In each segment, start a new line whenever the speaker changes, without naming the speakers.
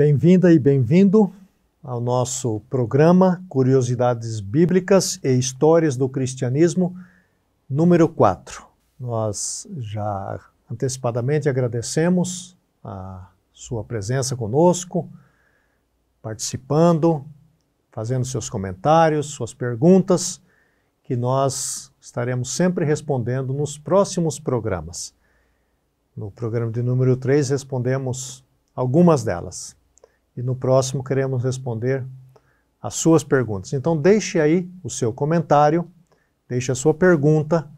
Bem-vinda e bem-vindo ao nosso programa Curiosidades Bíblicas e Histórias do Cristianismo, número 4. Nós já antecipadamente agradecemos a sua presença conosco, participando, fazendo seus comentários, suas perguntas, que nós estaremos sempre respondendo nos próximos programas. No programa de número 3, respondemos algumas delas e no próximo queremos responder as suas perguntas. Então deixe aí o seu comentário, deixe a sua pergunta,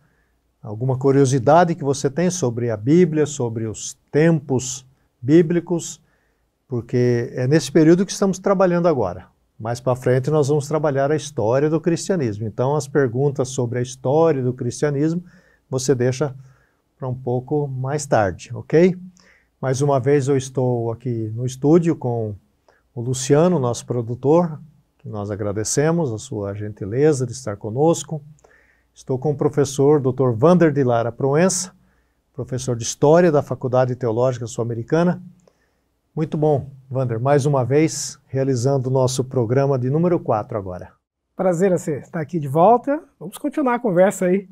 alguma curiosidade que você tem sobre a Bíblia, sobre os tempos bíblicos, porque é nesse período que estamos trabalhando agora. Mais para frente nós vamos trabalhar a história do cristianismo. Então as perguntas sobre a história do cristianismo você deixa para um pouco mais tarde, ok? Mais uma vez eu estou aqui no estúdio com o Luciano, nosso produtor, que nós agradecemos a sua gentileza de estar conosco. Estou com o professor Dr. Vander de Lara Proença, professor de História da Faculdade Teológica Sul-Americana. Muito bom, Vander, mais uma vez, realizando o nosso programa de número 4 agora.
Prazer você é estar aqui de volta. Vamos continuar a conversa aí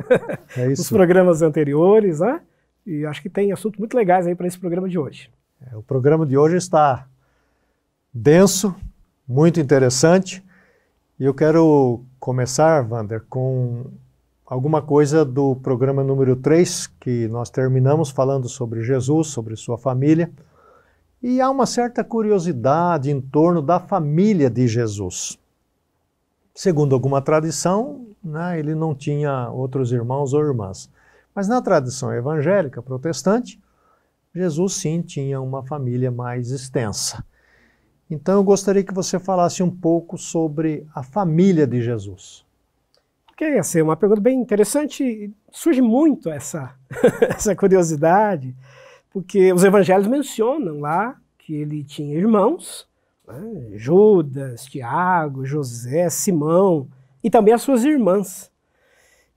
é isso. Os programas anteriores, né? E acho que tem assuntos muito legais aí para esse programa de hoje. É, o programa de hoje está
denso, muito interessante. E eu quero começar, Wander, com alguma coisa do programa número 3, que nós terminamos falando sobre Jesus, sobre sua família. E há uma certa curiosidade em torno da família de Jesus. Segundo alguma tradição, né, ele não tinha outros irmãos ou irmãs. Mas na tradição evangélica protestante, Jesus sim tinha uma família mais extensa. Então eu gostaria que você falasse um pouco sobre a família de Jesus.
Que ia ser uma pergunta bem interessante. Surge muito essa, essa curiosidade, porque os evangelhos mencionam lá que ele tinha irmãos, né? Judas, Tiago, José, Simão, e também as suas irmãs.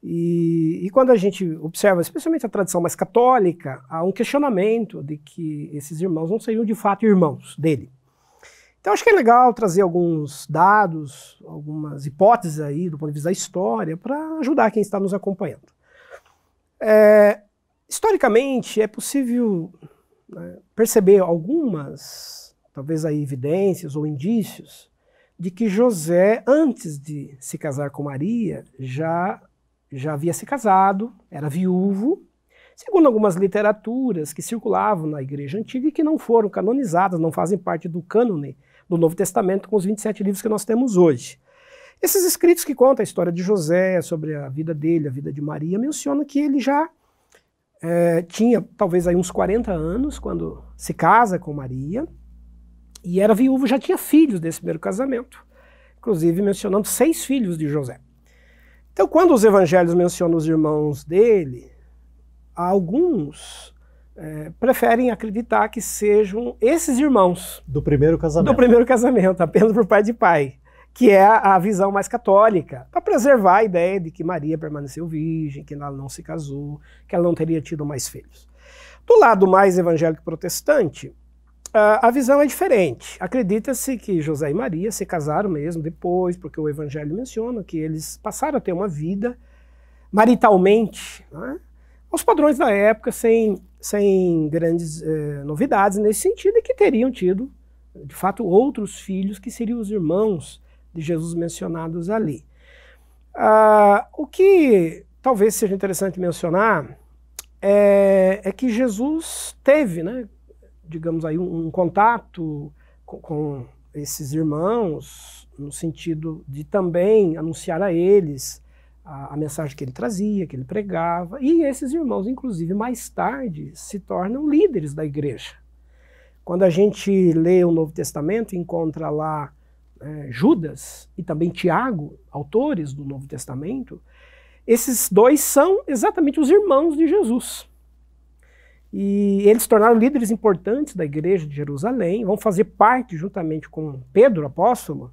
E, e, quando a gente observa, especialmente a tradição mais católica, há um questionamento de que esses irmãos não seriam de fato irmãos dele. Então acho que é legal trazer alguns dados, algumas hipóteses aí do ponto de vista da história para ajudar quem está nos acompanhando. É, historicamente é possível né, perceber algumas, talvez aí evidências ou indícios de que José, antes de se casar com Maria, já, já havia se casado, era viúvo, segundo algumas literaturas que circulavam na Igreja Antiga e que não foram canonizadas, não fazem parte do cânone do Novo Testamento com os 27 livros que nós temos hoje. Esses escritos que contam a história de José, sobre a vida dele, a vida de Maria, mencionam que ele já é, tinha talvez aí uns 40 anos quando se casa com Maria e era viúvo, já tinha filhos desse primeiro casamento, inclusive mencionando seis filhos de José. Então, quando os evangelhos mencionam os irmãos dele, alguns é, preferem acreditar que sejam esses irmãos. Do primeiro casamento. Do primeiro casamento, apenas por pai de pai. Que é a visão mais católica, para preservar a ideia de que Maria permaneceu virgem, que ela não se casou, que ela não teria tido mais filhos. Do lado mais evangélico protestante, a visão é diferente. Acredita-se que José e Maria se casaram mesmo depois, porque o Evangelho menciona que eles passaram a ter uma vida maritalmente, né? aos padrões da época, sem sem grandes eh, novidades nesse sentido, e que teriam tido, de fato, outros filhos que seriam os irmãos de Jesus mencionados ali. Ah, o que talvez seja interessante mencionar é, é que Jesus teve, né, digamos aí, um, um contato com, com esses irmãos, no sentido de também anunciar a eles a, a, mensagem que ele trazia, que ele pregava. E esses irmãos, inclusive, mais tarde se tornam líderes da igreja. Quando a gente lê o Novo Testamento, encontra lá é, Judas e também Tiago, autores do Novo Testamento. Esses dois são exatamente os irmãos de Jesus. E eles se tornaram líderes importantes da igreja de Jerusalém, vão fazer parte, juntamente com Pedro, apóstolo,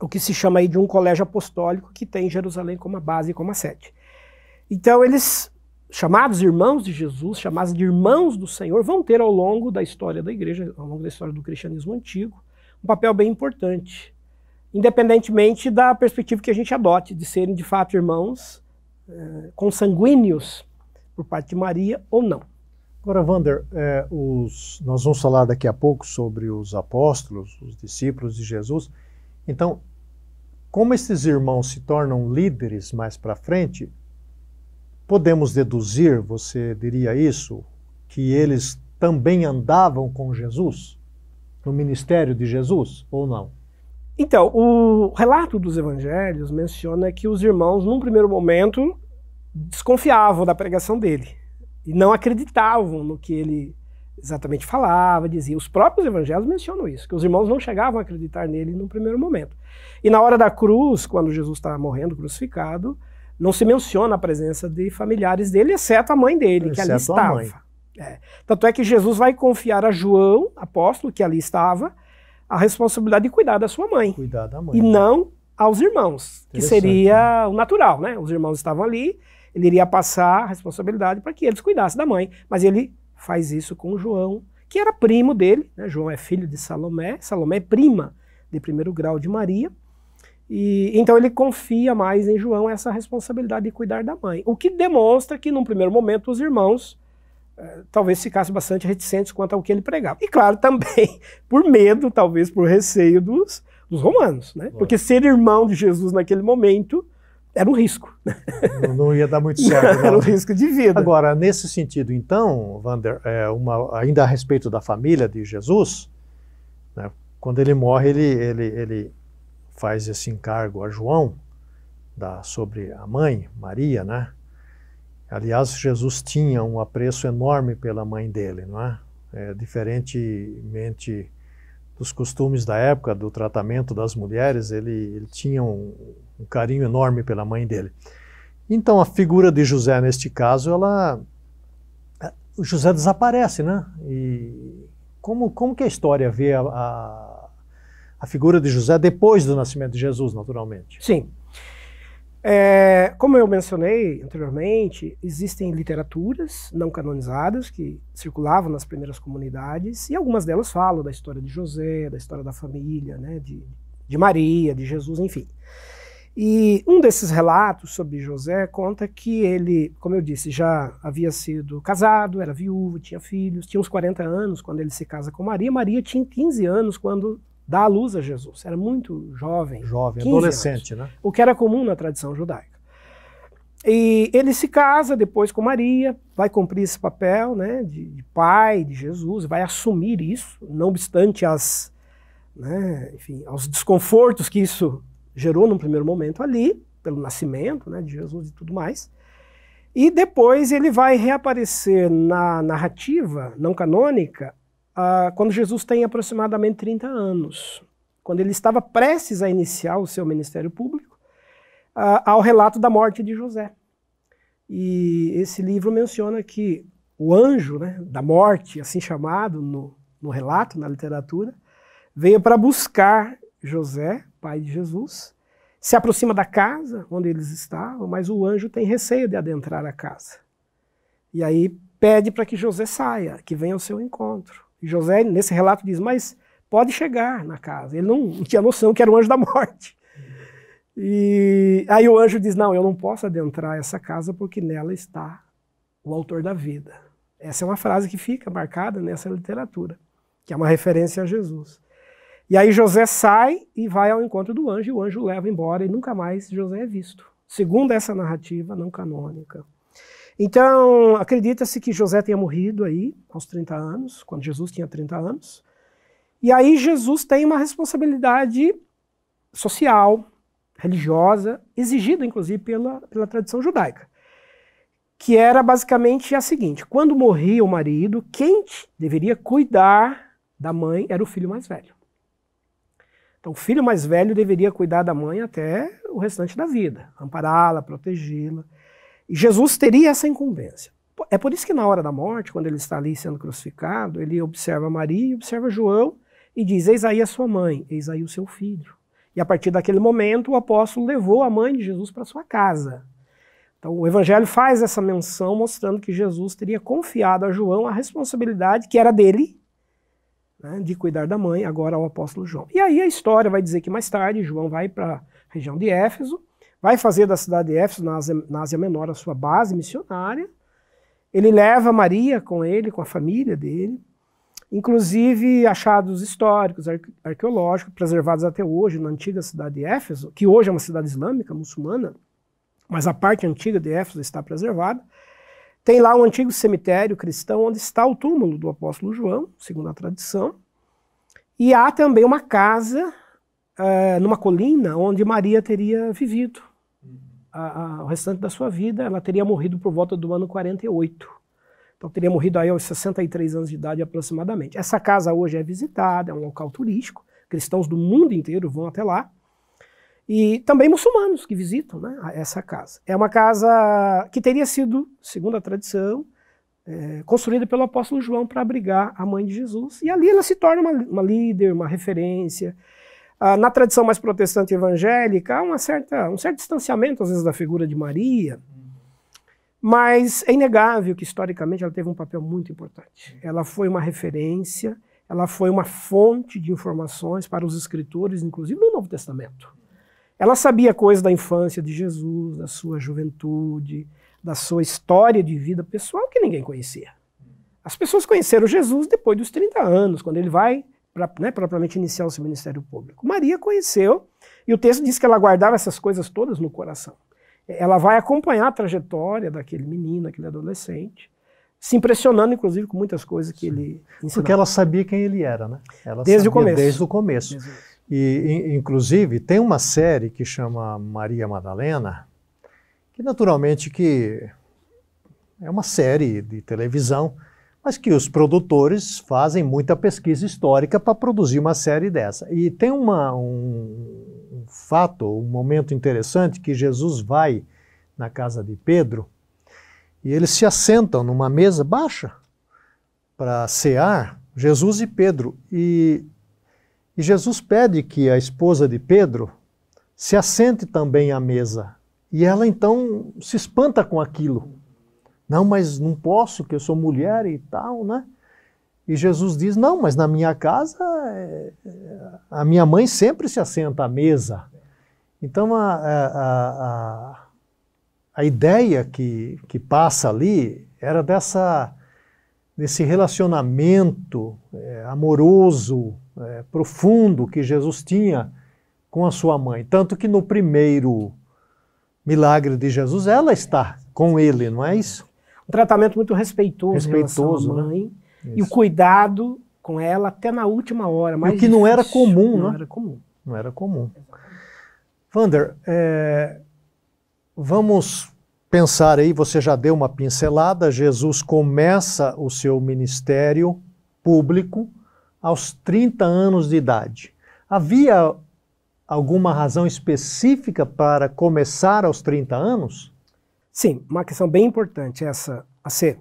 o que se chama aí de um colégio apostólico que tem Jerusalém como a base e como a sede. Então eles, chamados irmãos de Jesus, chamados de irmãos do Senhor, vão ter ao longo da história da igreja, ao longo da história do cristianismo antigo, um papel bem importante, independentemente da perspectiva que a gente adote de serem de fato irmãos eh, consanguíneos por parte de Maria ou não. Agora, Wander, eh, os,
nós vamos falar daqui a pouco sobre os apóstolos, os discípulos de Jesus, então, como esses irmãos se tornam líderes mais para frente, podemos deduzir, você diria isso, que eles também andavam com Jesus no ministério
de Jesus ou não? Então, o relato dos evangelhos menciona que os irmãos, num primeiro momento, desconfiavam da pregação dele e não acreditavam no que ele exatamente falava, dizia. Os próprios evangelhos mencionam isso, que os irmãos não chegavam a acreditar nele no primeiro momento. E na hora da cruz, quando Jesus está morrendo crucificado, não se menciona a presença de familiares dele, exceto a mãe dele, exceto que ali estava. É. Tanto é que Jesus vai confiar a João, apóstolo, que ali estava, a responsabilidade de cuidar da sua mãe. Cuidar da mãe. E né? não aos irmãos, que seria né? o natural, né? Os irmãos estavam ali, ele iria passar a responsabilidade para que eles cuidassem da mãe, mas ele faz isso com João, que era primo dele. Né? João é filho de Salomé, Salomé é prima de primeiro grau de Maria. E, então ele confia mais em João essa responsabilidade de cuidar da mãe. O que demonstra que, num primeiro momento, os irmãos eh, talvez ficassem bastante reticentes quanto ao que ele pregava. E claro, também por medo, talvez por receio dos, dos romanos. Né? Porque ser irmão de Jesus naquele momento era um risco.
Não ia dar muito certo. era um
risco de vida. Agora, nesse sentido,
então, Vander, é uma, ainda a respeito da família de Jesus, né, quando ele morre, ele, ele, ele faz esse encargo a João da, sobre a mãe, Maria, né? Aliás, Jesus tinha um apreço enorme pela mãe dele, não é? é diferentemente dos costumes da época, do tratamento das mulheres, ele, ele tinha um, um carinho enorme pela mãe dele. Então a figura de José neste caso, ela eh, o José desaparece, né? E como como que é a história vê a, a,
a figura de José depois do nascimento de Jesus, naturalmente? Sim. É, como eu mencionei anteriormente, existem literaturas não canonizadas que circulavam nas primeiras comunidades e algumas delas falam da história de José, da história da família, né, de, de Maria, de Jesus, enfim. E um desses relatos sobre José conta que ele, como eu disse, já havia sido casado, era viúvo, tinha filhos, tinha uns 40 anos quando ele se casa com Maria. Maria tinha 15 anos quando dá à luz a Jesus. Era muito jovem.
Jovem, adolescente, anos, né?
O que era comum na tradição judaica. E ele se casa depois com Maria, vai cumprir esse papel né, de, de pai de Jesus, vai assumir isso, não obstante as, né, enfim, aos desconfortos que isso gerou num primeiro momento ali, pelo nascimento né, de Jesus e tudo mais. E depois ele vai reaparecer na narrativa não canônica ah, quando Jesus tem aproximadamente 30 anos, quando ele estava prestes a iniciar o seu ministério público, ah, ao relato da morte de José. E esse livro menciona que o anjo né, da morte, assim chamado no, no relato, na literatura, veio para buscar José, pai de Jesus, se aproxima da casa onde eles estavam, mas o anjo tem receio de adentrar a casa. E aí pede para que José saia, que venha ao seu encontro. E José, nesse relato, diz: Mas pode chegar na casa. Ele não tinha noção que era o anjo da morte. E aí o anjo diz: Não, eu não posso adentrar essa casa porque nela está o autor da vida. Essa é uma frase que fica marcada nessa literatura, que é uma referência a Jesus. E aí José sai e vai ao encontro do anjo, e o anjo o leva embora, e nunca mais José é visto, segundo essa narrativa não canônica. Então, acredita-se que José tenha morrido aí, aos 30 anos, quando Jesus tinha 30 anos. E aí Jesus tem uma responsabilidade social, religiosa, exigida inclusive pela, pela tradição judaica, que era basicamente a seguinte: quando morria o marido, quem deveria cuidar da mãe era o filho mais velho. Então, o filho mais velho deveria cuidar da mãe até o restante da vida, ampará-la, protegê-la. E Jesus teria essa incumbência. É por isso que na hora da morte, quando ele está ali sendo crucificado, ele observa Maria e observa João e diz: Eis aí a sua mãe, eis aí o seu filho. E a partir daquele momento, o apóstolo levou a mãe de Jesus para sua casa. Então, o evangelho faz essa menção mostrando que Jesus teria confiado a João a responsabilidade que era dele né, de cuidar da mãe, agora ao apóstolo João. E aí a história vai dizer que mais tarde João vai para a região de Éfeso, vai fazer da cidade de Éfeso, na Ásia, na Ásia Menor, a sua base missionária. Ele leva Maria com ele, com a família dele, inclusive achados históricos, arqueológicos, preservados até hoje na antiga cidade de Éfeso, que hoje é uma cidade islâmica, muçulmana, mas a parte antiga de Éfeso está preservada. Tem lá um antigo cemitério cristão onde está o túmulo do apóstolo João, segundo a tradição. E há também uma casa eh, numa colina onde Maria teria vivido a, a, o restante da sua vida. Ela teria morrido por volta do ano 48. Então teria morrido aí aos 63 anos de idade aproximadamente. Essa casa hoje é visitada, é um local turístico. Cristãos do mundo inteiro vão até lá e também muçulmanos que visitam né, essa casa. É uma casa que teria sido, segundo a tradição, é, construída pelo apóstolo João para abrigar a mãe de Jesus. E ali ela se torna uma, uma líder, uma referência. Ah, na tradição mais protestante evangélica, há uma certa, um certo distanciamento, às vezes, da figura de Maria, mas é inegável que, historicamente, ela teve um papel muito importante. Ela foi uma referência, ela foi uma fonte de informações para os escritores, inclusive no Novo Testamento. Ela sabia coisas da infância de Jesus, da sua juventude, da sua história de vida pessoal que ninguém conhecia. As pessoas conheceram Jesus depois dos 30 anos, quando ele vai pra, né, propriamente iniciar o seu ministério público. Maria conheceu, e o texto diz que ela guardava essas coisas todas no coração. Ela vai acompanhar a trajetória daquele menino, daquele adolescente, se impressionando, inclusive, com muitas coisas que ele ensinava. Porque ela sabia quem ele era, né? Ela desde o começo. Desde o
começo. Desde... E, inclusive, tem uma série que chama Maria Madalena, que naturalmente que é uma série de televisão, mas que os produtores fazem muita pesquisa histórica para produzir uma série dessa. E tem uma, um, um fato, um momento interessante que Jesus vai na casa de Pedro e eles se assentam numa mesa baixa para cear, Jesus e Pedro. E e Jesus pede que a esposa de Pedro se assente também à mesa. E ela então se espanta com aquilo. Não, mas não posso, que eu sou mulher e tal, né? E Jesus diz: Não, mas na minha casa, eh, a minha mãe sempre se assenta à mesa. Então a, a, a, a ideia que, que passa ali era dessa, desse relacionamento é, amoroso, é, profundo que Jesus tinha com a sua mãe. Tanto que no primeiro
milagre de Jesus, ela está com ele, não é isso? Um tratamento muito respeitoso, respeitoso à né? mãe né? e o cuidado com ela até na última hora. o que não era comum, não né? era comum.
Não era comum. Vander, é, vamos pensar aí, você já deu uma pincelada, Jesus começa o seu ministério público, aos 30 anos de idade. Havia alguma razão específica para começar
aos 30 anos? Sim, uma questão bem importante essa a ser.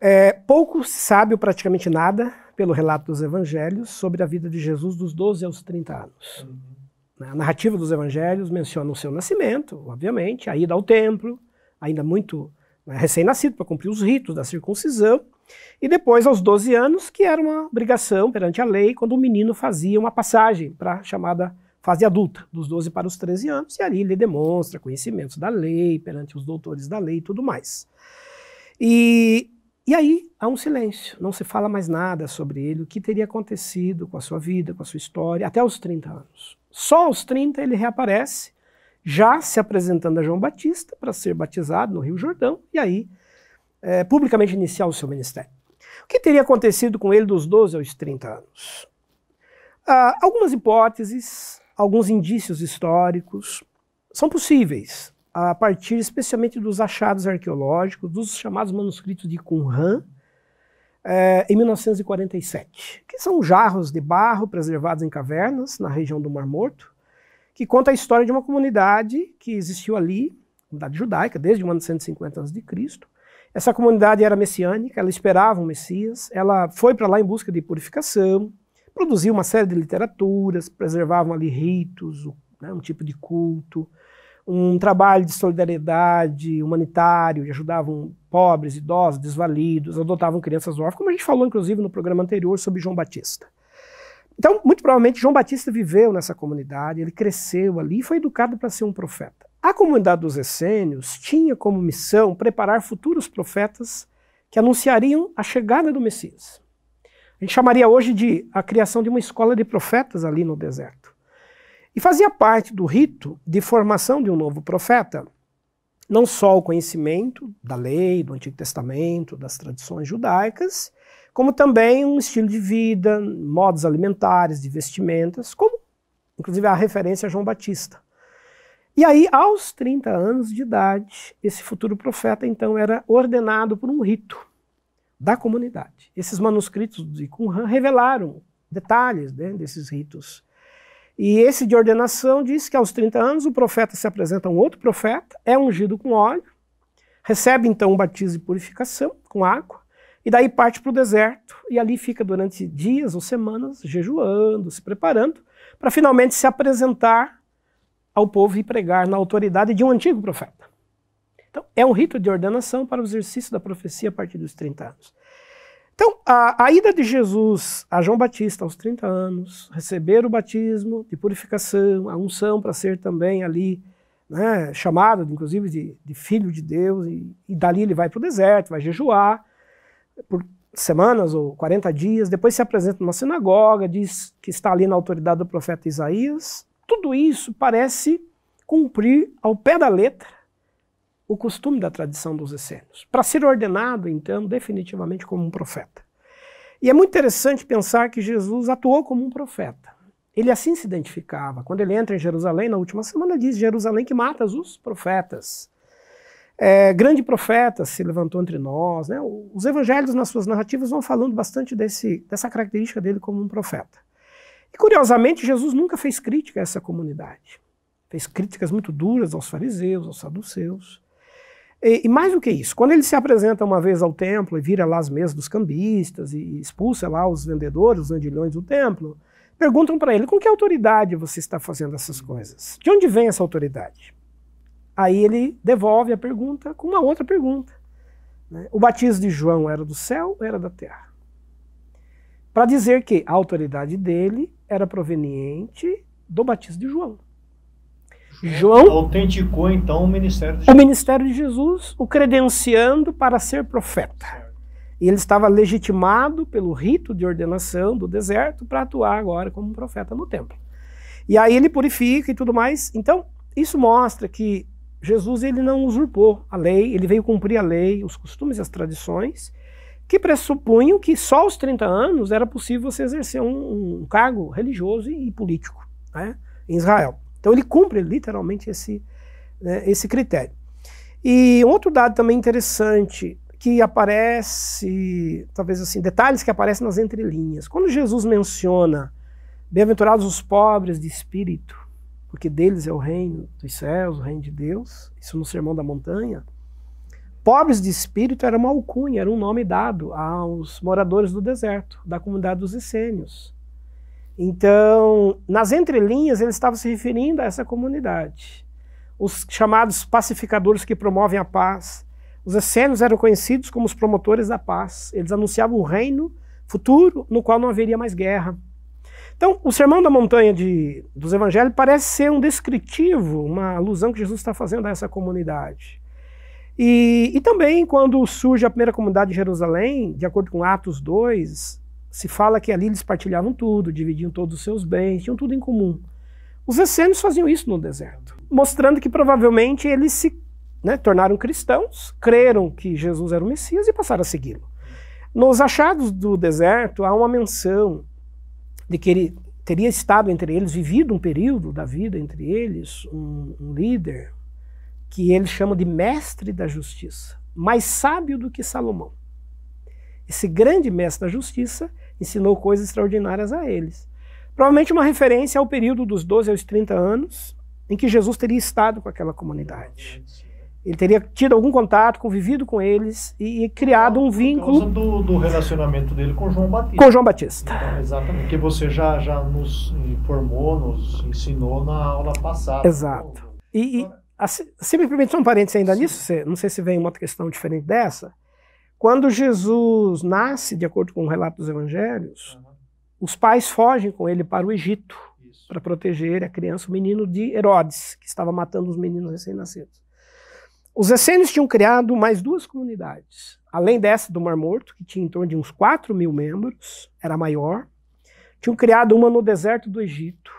É, pouco se sabe, ou praticamente nada, pelo relato dos evangelhos, sobre a vida de Jesus dos 12 aos 30 anos. Uhum. A narrativa dos evangelhos menciona o seu nascimento, obviamente, a ida ao templo, ainda muito né, recém-nascido para cumprir os ritos da circuncisão, e depois, aos 12 anos, que era uma obrigação perante a lei, quando o menino fazia uma passagem para a chamada fase adulta, dos 12 para os 13 anos, e ali ele demonstra conhecimentos da lei, perante os doutores da lei e tudo mais. E, e aí há um silêncio, não se fala mais nada sobre ele, o que teria acontecido com a sua vida, com a sua história, até os 30 anos. Só aos 30 ele reaparece, já se apresentando a João Batista para ser batizado no Rio Jordão, e aí é, publicamente iniciar o seu ministério. O que teria acontecido com ele dos 12 aos 30 anos? Ah, algumas hipóteses, alguns indícios históricos são possíveis, a partir especialmente dos achados arqueológicos, dos chamados manuscritos de Qumran, é, em 1947, que são jarros de barro preservados em cavernas na região do Mar Morto, que conta a história de uma comunidade que existiu ali, comunidade judaica, desde 150 a.C., essa comunidade era messiânica, ela esperava um Messias, ela foi para lá em busca de purificação, produziu uma série de literaturas, preservavam ali ritos, né, um tipo de culto, um trabalho de solidariedade humanitário, e ajudavam pobres, idosos, desvalidos, adotavam crianças órfãs, como a gente falou inclusive no programa anterior sobre João Batista. Então, muito provavelmente, João Batista viveu nessa comunidade, ele cresceu ali e foi educado para ser um profeta. A comunidade dos essênios tinha como missão preparar futuros profetas que anunciariam a chegada do Messias. A gente chamaria hoje de a criação de uma escola de profetas ali no deserto. E fazia parte do rito de formação de um novo profeta, não só o conhecimento da lei, do Antigo Testamento, das tradições judaicas, como também um estilo de vida, modos alimentares, de vestimentas, como inclusive a referência a João Batista. E aí, aos 30 anos de idade, esse futuro profeta então era ordenado por um rito da comunidade. Esses manuscritos de Qumran revelaram detalhes né, desses ritos. E esse de ordenação diz que aos 30 anos o profeta se apresenta a um outro profeta, é ungido com óleo, recebe então um batismo de purificação com água, e daí parte para o deserto e ali fica durante dias ou semanas jejuando, se preparando, para finalmente se apresentar ao povo e pregar na autoridade de um antigo profeta. Então, é um rito de ordenação para o exercício da profecia a partir dos 30 anos. Então, a, a ida de Jesus a João Batista aos 30 anos, receber o batismo de purificação, a unção para ser também ali né, chamado, inclusive, de, de, filho de Deus, e, e dali ele vai para o deserto, vai jejuar por semanas ou 40 dias, depois se apresenta numa sinagoga, diz que está ali na autoridade do profeta Isaías, tudo isso parece cumprir ao pé da letra o costume da tradição dos essênios, para ser ordenado, então, definitivamente como um profeta. E é muito interessante pensar que Jesus atuou como um profeta. Ele assim se identificava. Quando ele entra em Jerusalém, na última semana, diz: Jerusalém que matas os profetas. É, grande profeta se levantou entre nós. Né? Os evangelhos, nas suas narrativas, vão falando bastante desse, dessa característica dele como um profeta. E curiosamente, Jesus nunca fez crítica a essa comunidade. Fez críticas muito duras aos fariseus, aos saduceus. E, e, mais do que isso, quando ele se apresenta uma vez ao templo e vira lá as mesas dos cambistas e expulsa lá os vendedores, os andilhões do templo, perguntam para ele: com que autoridade você está fazendo essas coisas? De onde vem essa autoridade? Aí ele devolve a pergunta com uma outra pergunta. Né? O batismo de João era do céu ou era da terra? para dizer que a autoridade dele era proveniente do batismo de João. É, João autenticou então o ministério de Jesus. O ministério de Jesus o credenciando para ser profeta. E ele estava legitimado pelo rito de ordenação do deserto para atuar agora como profeta no templo. E aí ele purifica e tudo mais. Então, isso mostra que Jesus ele não usurpou a lei, ele veio cumprir a lei, os costumes e as tradições, que pressupunham que só aos 30 anos era possível você exercer um, um cargo religioso e, político né, em Israel. Então ele cumpre literalmente esse, né, esse critério. E outro dado também interessante que aparece, talvez assim, detalhes que aparecem nas entrelinhas. Quando Jesus menciona Bem-aventurados os pobres de espírito, porque deles é o reino dos céus, o reino de Deus, isso no Sermão da Montanha. Pobres de espírito era uma alcunha, era um nome dado aos moradores do deserto, da comunidade dos essênios. Então, nas entrelinhas, ele estava se referindo a essa comunidade. Os chamados pacificadores que promovem a paz. Os essênios eram conhecidos como os promotores da paz. Eles anunciavam um reino futuro no qual não haveria mais guerra. Então, o Sermão da Montanha de, dos Evangelhos parece ser um descritivo, uma alusão que Jesus está fazendo a essa comunidade. E, e também, quando surge a primeira comunidade de Jerusalém, de acordo com Atos 2, se fala que ali eles partilhavam tudo, dividiam todos os seus bens, tinham tudo em comum. Os essênios faziam isso no deserto, mostrando que provavelmente eles se né, tornaram cristãos, creram que Jesus era o Messias e passaram a segui-lo. Nos achados do deserto há uma menção de que ele teria estado entre eles, vivido um período da vida entre eles, um, um líder, que eles chamam de mestre da justiça, mais sábio do que Salomão. Esse grande mestre da justiça ensinou coisas extraordinárias a eles. Provavelmente uma referência ao período dos 12 aos 30 anos em que Jesus teria estado com aquela comunidade. Ele teria tido algum contato, convivido com eles e, e criado um vínculo. Por causa do, do,
relacionamento dele
com João Batista. Com João Batista.
Então, exatamente, que você já, já nos informou, nos ensinou na aula passada. Exato.
E, e, ah, simplesmente só um parênteses ainda Sim. nisso, não sei se vem uma questão diferente dessa. Quando Jesus nasce, de acordo com o relato dos evangelhos, uhum. os pais fogem com ele para o Egito para proteger a criança, o menino de Herodes, que estava matando os meninos recém-nascidos. Os essênios tinham criado mais duas comunidades. Além dessa do Mar Morto, que tinha em torno de uns 4 mil membros, era maior, tinham criado uma no deserto do Egito,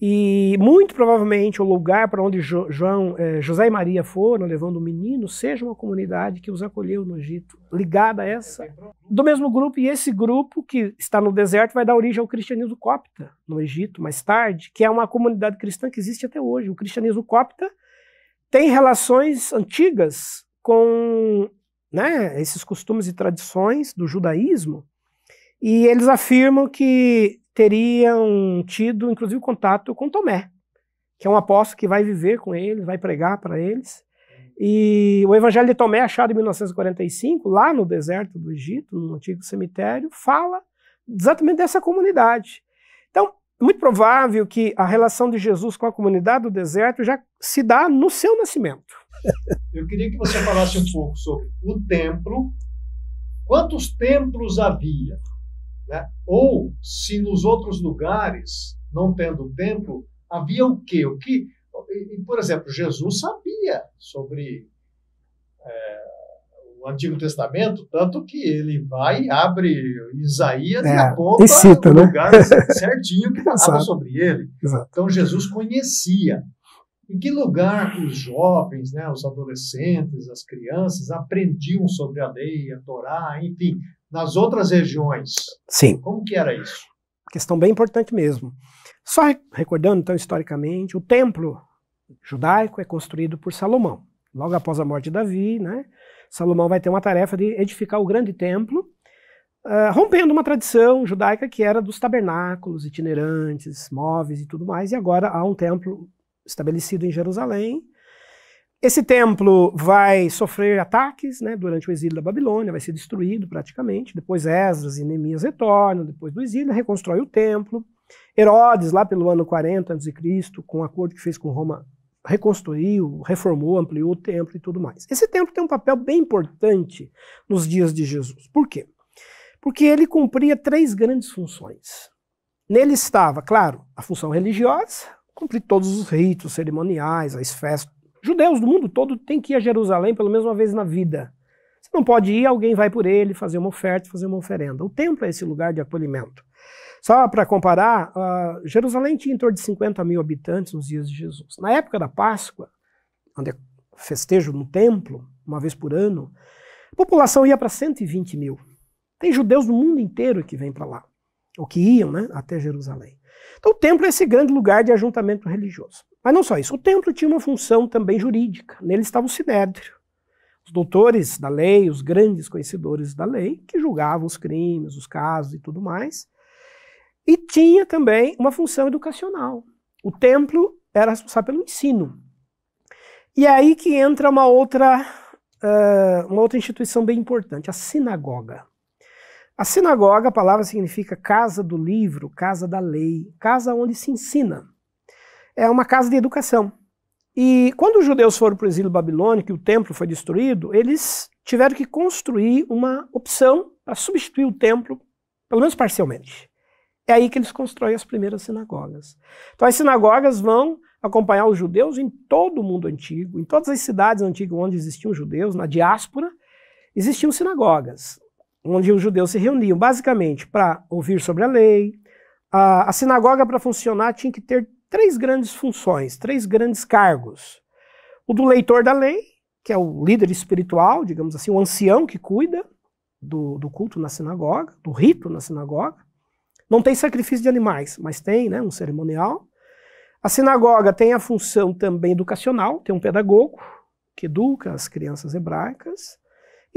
e muito provavelmente o lugar para onde jo João, eh, José e Maria foram levando o menino seja uma comunidade que os acolheu no Egito, ligada a essa. Do mesmo grupo, e esse grupo que está no deserto vai dar origem ao cristianismo copta no Egito mais tarde, que é uma comunidade cristã que existe até hoje. O cristianismo copta tem relações antigas com né, esses costumes e tradições do judaísmo, e eles afirmam que teriam tido, inclusive, contato com Tomé, que é um apóstolo que vai viver com eles, vai pregar para eles. E o Evangelho de Tomé, achado em 1945, lá no deserto do Egito, no antigo cemitério, fala exatamente dessa comunidade. Então, é muito provável que a relação de Jesus com a comunidade do deserto já se dá no seu nascimento.
Eu queria que você
falasse um pouco sobre
o templo. Quantos templos havia? Né? Ou se nos outros lugares, não tendo templo, havia o quê? O que? E, por exemplo, Jesus sabia sobre é, o Antigo Testamento, tanto que ele vai abre Isaías é, e aponta e cita, o né? lugar certinho que passava sobre ele. Exato. Então Jesus conhecia. Em que lugar os jovens, né, os adolescentes, as crianças aprendiam sobre a lei, a Torá, enfim, nas outras regiões. Sim. Como que era isso?
Questão bem importante mesmo. Só recordando, então, historicamente, o templo judaico é construído por Salomão. Logo após a morte de Davi, né, Salomão vai ter uma tarefa de edificar o grande templo, uh, rompendo uma tradição judaica que era dos tabernáculos itinerantes, móveis e tudo mais, e agora há um templo estabelecido em Jerusalém, esse templo vai sofrer ataques né, durante o exílio da Babilônia, vai ser destruído praticamente. Depois Esdras e Neemias retornam, depois do exílio, né, reconstrói o templo. Herodes, lá pelo ano 40 a.C., com o um acordo que fez com Roma, reconstruiu, reformou, ampliou o templo e tudo mais. Esse templo tem um papel bem importante nos dias de Jesus. Por quê? Porque ele cumpria três grandes funções. Nele estava, claro, a função religiosa, cumprir todos os ritos cerimoniais, as festas, Judeus do mundo todo têm que ir a Jerusalém pelo menos uma vez na vida. Você não pode ir, alguém vai por ele, fazer uma oferta, fazer uma oferenda. O templo é esse lugar de acolhimento. Só para comparar, uh, Jerusalém tinha em torno de 50 mil habitantes nos dias de Jesus. Na época da Páscoa, onde é festejo no templo, uma vez por ano, a população ia para 120 mil. Tem judeus do mundo inteiro que vêm para lá, ou que iam né, até Jerusalém. Então o templo é esse grande lugar de ajuntamento religioso. Mas não só isso, o templo tinha uma função também jurídica. Nele estava o sinédrio, os doutores da lei, os grandes conhecedores da lei, que julgavam os crimes, os casos e tudo mais. E tinha também uma função educacional. O templo era responsável pelo ensino. E é aí que entra uma outra, uh, uma outra instituição bem importante, a sinagoga. A sinagoga, a palavra significa casa do livro, casa da lei, casa onde se ensina é uma casa de educação. E quando os judeus foram para o exílio babilônico e o templo foi destruído, eles tiveram que construir uma opção para substituir o templo, pelo menos parcialmente. É aí que eles constroem as primeiras sinagogas. Então as sinagogas vão acompanhar os judeus em todo o mundo antigo, em todas as cidades antigas onde existiam judeus, na diáspora, existiam sinagogas, onde os judeus se reuniam basicamente para ouvir sobre a lei. A, a sinagoga, para funcionar, tinha que ter três grandes funções, três grandes cargos. O do leitor da lei, que é o líder espiritual, digamos assim, o ancião que cuida do, do culto na sinagoga, do rito na sinagoga. Não tem sacrifício de animais, mas tem né, um cerimonial. A sinagoga tem a função também educacional, tem um pedagogo que educa as crianças hebraicas.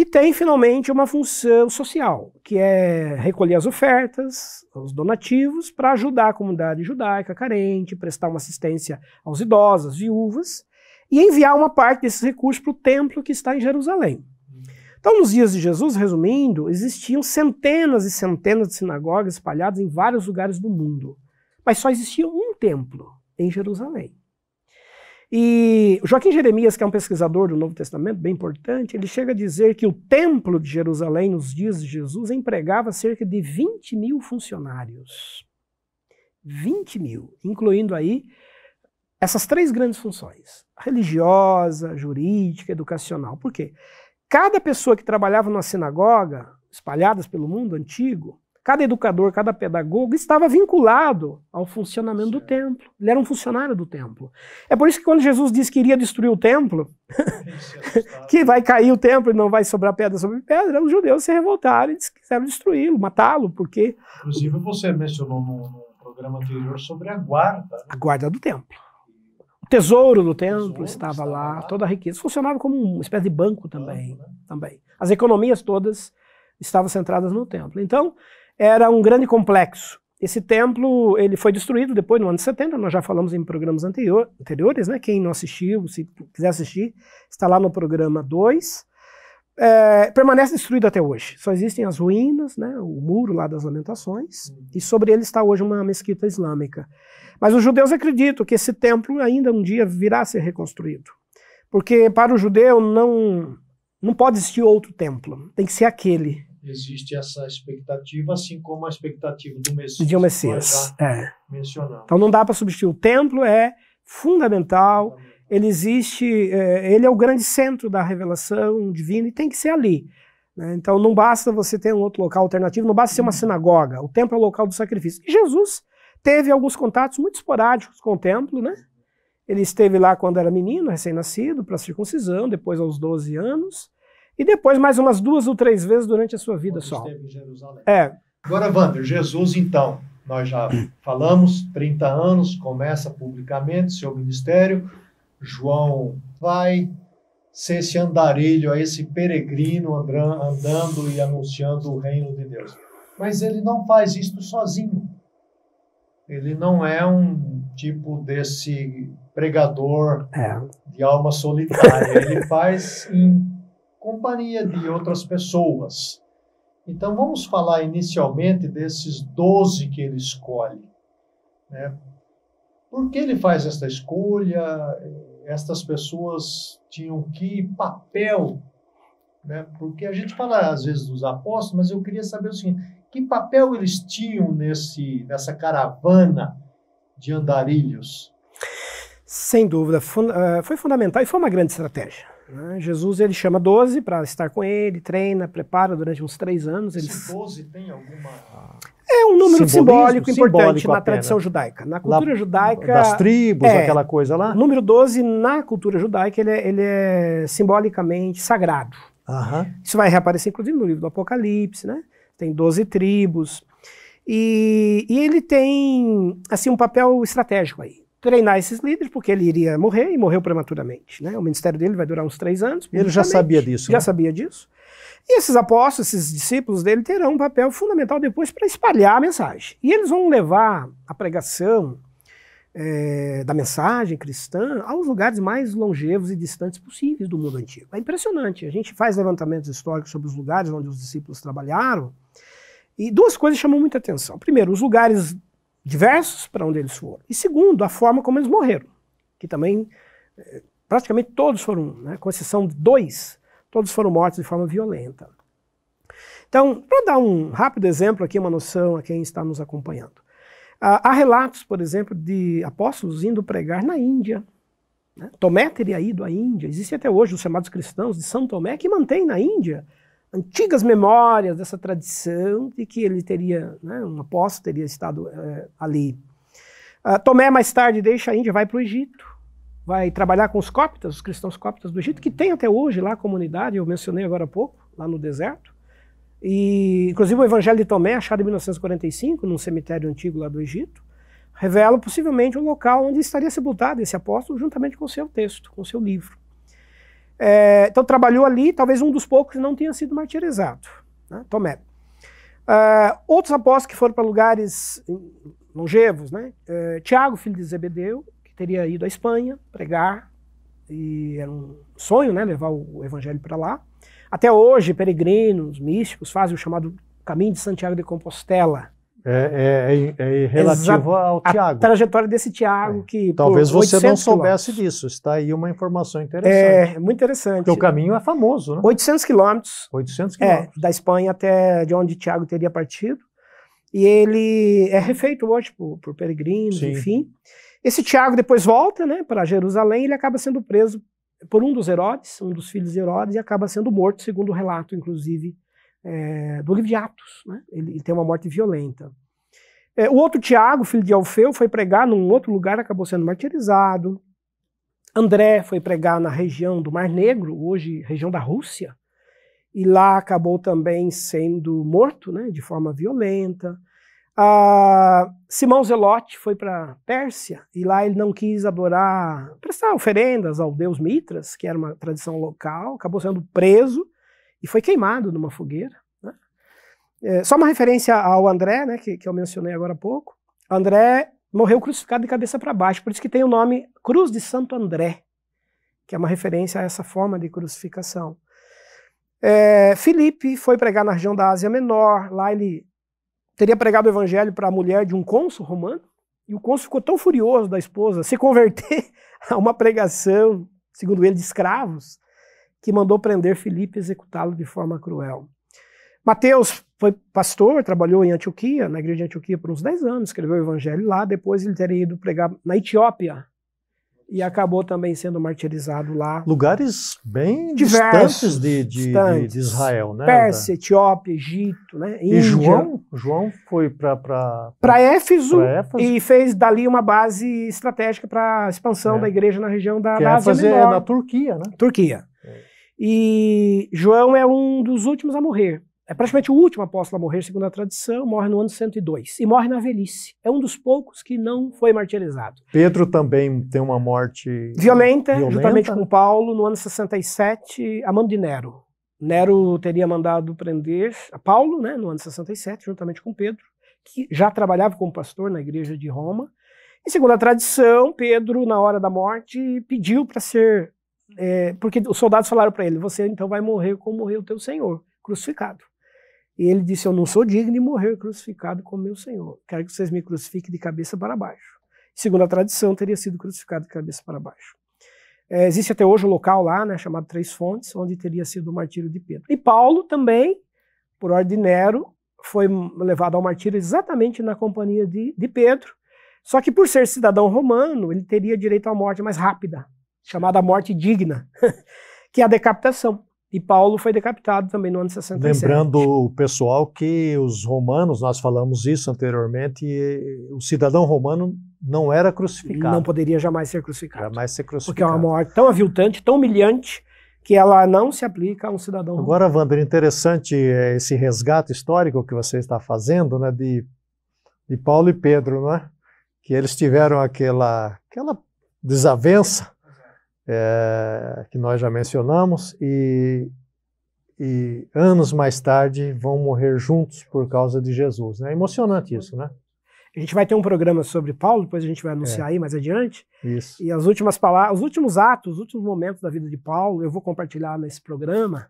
E tem finalmente uma função social, que é recolher as ofertas, os donativos, para ajudar a comunidade judaica carente, prestar uma assistência aos idosos, às viúvas, e enviar uma parte desses recursos para o templo que está em Jerusalém. Então, nos dias de Jesus, resumindo, existiam centenas e centenas de sinagogas espalhadas em vários lugares do mundo, mas só existia um templo em Jerusalém. E Joaquim Jeremias, que é um pesquisador do Novo Testamento, bem importante, ele chega a dizer que o templo de Jerusalém, nos dias de Jesus, empregava cerca de 20 mil funcionários. 20 mil, incluindo aí essas três grandes funções: religiosa, jurídica, educacional. Por quê? Cada pessoa que trabalhava numa sinagoga, espalhadas pelo mundo antigo, cada educador, cada pedagogo estava vinculado ao funcionamento do templo. Ele era um funcionário do templo. É por isso que quando Jesus disse que iria destruir o templo, que vai cair o templo e não vai sobrar pedra sobre pedra, os judeus se revoltaram e quiseram destruí-lo, matá-lo, porque... Inclusive você mencionou no programa anterior
sobre a guarda. Né?
A guarda do templo. O tesouro do templo tesouro estava, estava lá, lá, toda a riqueza. Funcionava como uma espécie de banco também. Banco, né? também. As economias todas estavam centradas no templo. Então, era um grande complexo. Esse templo ele foi destruído depois, no ano 70, nós já falamos em programas anterior, anteriores, né? quem não assistiu, se quiser assistir, está lá no programa 2. É, permanece destruído até hoje. Só existem as ruínas, né, o muro lá das lamentações, uhum. e sobre ele está hoje uma mesquita islâmica. Mas os judeus acreditam que esse templo ainda um dia virá a ser reconstruído. Porque para o judeu não, não pode existir outro templo, tem que ser aquele
existe essa expectativa, assim como a expectativa do Messias. De um Messias. É.
Então não dá para substituir. O templo é fundamental. Ele existe, é, ele é o grande centro da revelação divina e tem que ser ali. Né? Então não basta você ter um outro local alternativo, não basta ser uma uhum. sinagoga. O templo é o local do sacrifício. E Jesus teve alguns contatos muito esporádicos com o templo, né? Ele esteve lá quando era menino, recém-nascido, para a circuncisão, depois aos 12 anos e depois mais umas duas ou três vezes durante a sua vida Quando só. Esteve em Jerusalém. É.
Agora, Wander, Jesus, então, nós já falamos, 30 anos, começa publicamente seu ministério. João vai ser esse andarilho, esse peregrino andando e anunciando o reino de Deus. Mas ele não faz isto sozinho. Ele não é um tipo desse pregador é. de alma solitária. Ele faz em companhia de outras pessoas. Então vamos falar inicialmente desses 12 que ele escolhe. Né? Por que ele faz esta escolha? Estas pessoas tinham que papel, né? porque a gente fala às vezes dos apóstolos, mas eu queria saber o seguinte: que papel eles tinham nesse, nessa caravana de andarilhos?
Sem dúvida, fun eh, foi fundamental e foi uma grande estratégia. Né? Jesus ele chama 12 para estar com ele, treina, prepara durante uns três anos. Eles... Se 12 tem alguma. É um número simbólico importante simbólico na tradição pena. judaica. Na cultura lá, judaica. Das tribos, é, aquela coisa lá? O Número 12, na cultura judaica, ele é, ele é simbolicamente sagrado. Uhum. Isso vai reaparecer, inclusive, no livro do Apocalipse, né? Tem 12 tribos. E, e ele tem, assim, um papel estratégico aí treinar esses líderes, porque ele iria morrer e morreu prematuramente. Né? O ministério dele vai durar uns três anos. Ele já sabia disso. Já né? sabia disso. E esses apóstolos, esses discípulos dele, terão um papel fundamental depois para espalhar a mensagem. E eles vão levar a pregação é, da mensagem cristã aos lugares mais longevos e distantes possíveis do mundo antigo. É impressionante. A gente faz levantamentos históricos sobre os lugares onde os discípulos trabalharam. E duas coisas chamam muita atenção. Primeiro, os lugares diversos para onde eles foram. E segundo, a forma como eles morreram, que também eh, praticamente todos foram, né, com exceção de dois, todos foram mortos de forma violenta. Então, para dar um rápido exemplo aqui, uma noção a quem está nos acompanhando. Ah, há relatos, por exemplo, de apóstolos indo pregar na Índia. Né? Tomé teria ido à Índia. Existem até hoje os chamados cristãos de São Tomé que mantém na Índia antigas memórias dessa tradição de que ele teria, né, um apóstolo teria estado é, ali. Uh, Tomé mais tarde deixa a Índia, vai para o Egito, vai trabalhar com os coptas, os cristãos coptas do Egito, que tem até hoje lá a comunidade, eu mencionei agora há pouco, lá no deserto. E, inclusive, o Evangelho de Tomé, achado em 1945, num cemitério antigo lá do Egito, revela possivelmente o local onde estaria sepultado esse apóstolo, juntamente com o seu texto, com o seu livro. É, então trabalhou ali, talvez um dos poucos que não tenha sido martirizado, né? Tomé. Uh, outros apóstolos que foram para lugares longevos, né? Uh, Tiago, filho de Zebedeu, que teria ido à Espanha pregar, e era um sonho, né? Levar o evangelho para lá. Até hoje, peregrinos, místicos fazem o chamado caminho de Santiago de Compostela,
é, é, é, é relativo Exa ao Tiago.
A trajetória desse Tiago é. que. Talvez você não soubesse
disso. Está aí uma informação interessante. É,
muito interessante. Porque o caminho é famoso, né? 800 quilômetros. 800 é, quilômetros. É, da Espanha até de onde Tiago teria partido. E ele é refeito hoje por, por peregrinos, Sim. enfim. Esse Tiago depois volta né, para Jerusalém e ele acaba sendo preso por um dos Herodes, um dos filhos de Herodes, e acaba sendo morto, segundo o relato, inclusive, é, do livro de Atos. Né? Ele, ele, tem uma morte violenta. É, o outro Tiago, filho de Alfeu, foi pregar num outro lugar, acabou sendo martirizado. André foi pregar na região do Mar Negro, hoje região da Rússia, e lá acabou também sendo morto né, de forma violenta. Ah, Simão Zelote foi para Pérsia e lá ele não quis adorar, prestar oferendas ao deus Mitras, que era uma tradição local, acabou sendo preso e foi queimado numa fogueira. Né? É, só uma referência ao André, né, que, que eu mencionei agora há pouco. André morreu crucificado de cabeça para baixo, por isso que tem o nome Cruz de Santo André, que é uma referência a essa forma de crucificação. É, Filipe foi pregar na região da Ásia Menor, lá ele teria pregado o evangelho para a mulher de um cônsul romano, e o cônsul ficou tão furioso da esposa se converter a uma pregação, segundo ele, de escravos, que mandou prender Filipe e executá-lo de forma cruel. Mateus foi pastor, trabalhou em Antioquia, na igreja de Antioquia por uns 10 anos, escreveu o evangelho lá, depois ele teria ido pregar na Etiópia e acabou também sendo martirizado lá.
Lugares bem diversos, distantes, de, de, distantes. de Israel, né? Pérsia,
Etiópia, Egito, né? Índia. E João, João foi para para Éfeso, Éfeso e fez dali uma base estratégica para a expansão é. da igreja na região da, é Ásia fazer na Turquia, né? Turquia. E João é um dos últimos a morrer. É praticamente o último apóstolo a morrer, segundo a tradição, morre no ano 102 e morre na velhice. É um dos poucos que não foi martirizado.
Pedro também tem uma morte violenta, violenta. juntamente com
Paulo, no ano 67, a mão de Nero. Nero teria mandado prender Paulo, né, no ano 67, juntamente com Pedro, que já trabalhava como pastor na igreja de Roma. E segundo a tradição, Pedro, na hora da morte, pediu para ser é, porque os soldados falaram para ele: Você então vai morrer como morreu o teu senhor, crucificado. E ele disse: Eu não sou digno de morrer crucificado como meu senhor. Quero que vocês me crucifiquem de cabeça para baixo. Segundo a tradição, teria sido crucificado de cabeça para baixo. É, existe até hoje um local lá, né, chamado Três Fontes, onde teria sido o martírio de Pedro. E Paulo também, por ordem de Nero, foi levado ao martírio exatamente na companhia de, de Pedro. Só que por ser cidadão romano, ele teria direito à morte mais rápida, chamada morte digna, que é a decapitação. E Paulo foi decapitado também no ano 67. Lembrando
o pessoal que os romanos, nós falamos isso anteriormente, o cidadão romano não era crucificado. Não poderia jamais ser crucificado. Jamais ser crucificado. Porque é uma morte tão aviltante, tão humilhante, que ela não se aplica a um cidadão romano. Agora, Wander, interessante é, esse resgate histórico que você está fazendo, né, de, de Paulo e Pedro, não é? Que eles tiveram aquela, aquela desavença é, que nós já mencionamos, e, e, anos mais
tarde vão morrer juntos por causa de Jesus. Né? É emocionante isso, né? A gente vai ter um programa sobre Paulo, depois a gente vai anunciar é. aí mais adiante. Isso. E as últimas palavras, os últimos atos, os últimos momentos da vida de Paulo, eu vou compartilhar nesse programa.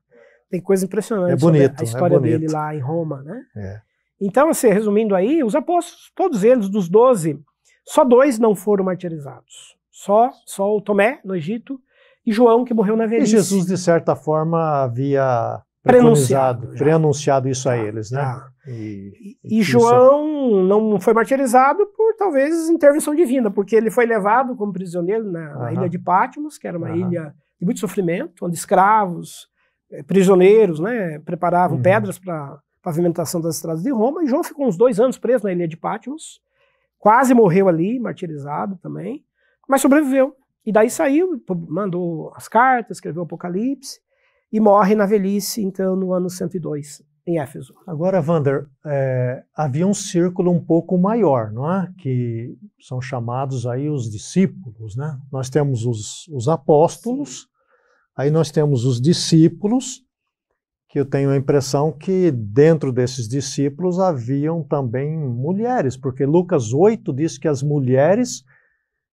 Tem coisa impressionante. É bonito. A é história é bonito. dele lá em Roma, né? É. Então, assim, resumindo aí, os apóstolos, todos eles, dos doze, só dois não foram martirizados. Só, só o Tomé, no Egito, e João, que morreu na velhice. E Jesus,
de certa forma, havia prenunciado, preanunciado isso a eles, né?
e, e, e é João não foi martirizado por talvez intervenção divina, porque ele foi levado como prisioneiro na, uh -huh. ilha de Patmos, que era uma uh -huh. ilha de muito sofrimento, onde escravos, eh, prisioneiros, né, preparavam uh uhum. -huh. pedras para pavimentação das estradas de Roma. E João ficou uns dois anos preso na ilha de Patmos, quase morreu ali, martirizado também mas sobreviveu. E daí saiu, mandou as cartas, escreveu o Apocalipse e morre na velhice, então, no ano 102, em
Éfeso. Agora, Wander, é, havia um círculo um pouco maior, não é? Que são chamados aí os discípulos, né? Nós temos os, os apóstolos, Sim. aí nós temos os discípulos, que eu tenho a impressão que dentro desses discípulos haviam também mulheres, porque Lucas 8 diz que as mulheres